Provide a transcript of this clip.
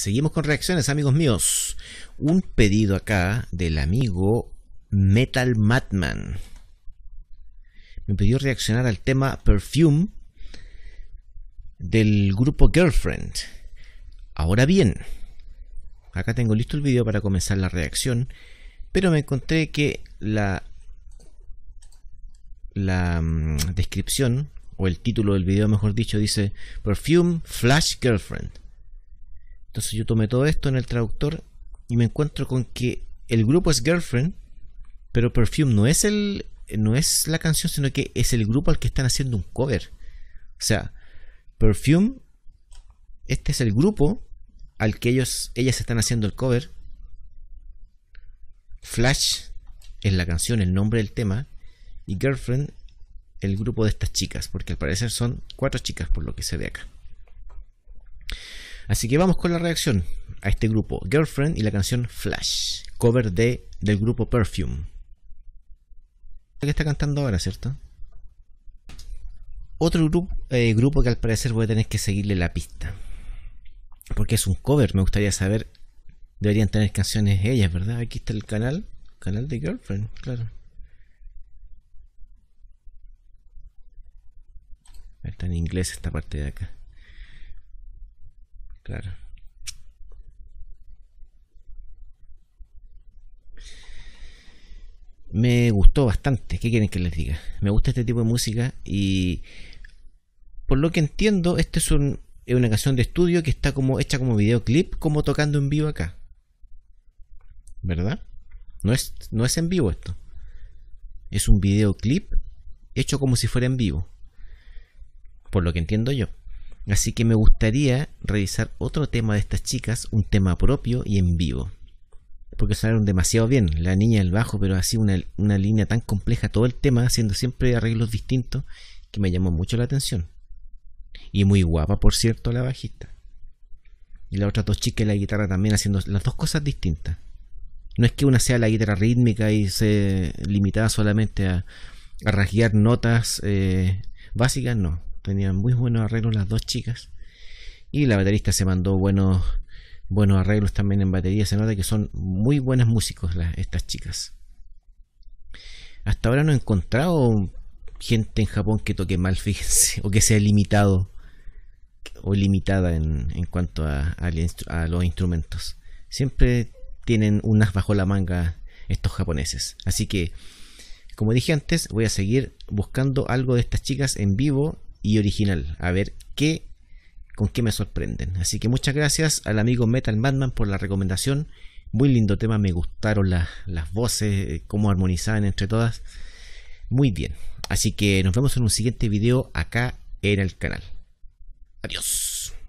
Seguimos con reacciones, amigos míos. Un pedido acá del amigo Metal Madman. Me pidió reaccionar al tema Perfume del grupo Girlfriend. Ahora bien, acá tengo listo el video para comenzar la reacción, pero me encontré que la, la mm, descripción, o el título del video mejor dicho, dice Perfume Flash Girlfriend. Entonces yo tomé todo esto en el traductor y me encuentro con que el grupo es Girlfriend, pero Perfume no es el no es la canción, sino que es el grupo al que están haciendo un cover. O sea, Perfume este es el grupo al que ellos ellas están haciendo el cover. Flash es la canción, el nombre del tema y Girlfriend el grupo de estas chicas, porque al parecer son cuatro chicas por lo que se ve acá. Así que vamos con la reacción a este grupo, Girlfriend y la canción Flash, cover de, del grupo Perfume. que está cantando ahora, ¿cierto? Otro grupo, eh, grupo que al parecer voy a tener que seguirle la pista. Porque es un cover, me gustaría saber. Deberían tener canciones ellas, ¿verdad? Aquí está el canal. Canal de Girlfriend, claro. Está en inglés esta parte de acá. Me gustó bastante, ¿qué quieren que les diga? Me gusta este tipo de música y por lo que entiendo, Esta es es una canción de estudio que está como hecha como videoclip, como tocando en vivo acá. ¿Verdad? No es, no es en vivo esto. Es un videoclip hecho como si fuera en vivo. Por lo que entiendo yo. Así que me gustaría revisar otro tema de estas chicas, un tema propio y en vivo. Porque salieron demasiado bien, la niña del bajo, pero así una, una línea tan compleja, todo el tema, haciendo siempre arreglos distintos, que me llamó mucho la atención. Y muy guapa, por cierto, la bajista. Y las otras dos chicas y la guitarra también haciendo las dos cosas distintas. No es que una sea la guitarra rítmica y se limitada solamente a, a rasguear notas eh, básicas, no. Tenían muy buenos arreglos las dos chicas. Y la baterista se mandó buenos, buenos arreglos también en batería. Se nota que son muy buenas músicos las, estas chicas. Hasta ahora no he encontrado gente en Japón que toque mal, fíjense, o que sea limitado o limitada en, en cuanto a, a, a los instrumentos. Siempre tienen unas bajo la manga estos japoneses. Así que, como dije antes, voy a seguir buscando algo de estas chicas en vivo y original. A ver qué con qué me sorprenden. Así que muchas gracias al amigo Metal Madman por la recomendación. Muy lindo tema, me gustaron las, las voces, eh, cómo armonizaban entre todas. Muy bien. Así que nos vemos en un siguiente video acá en el canal. Adiós.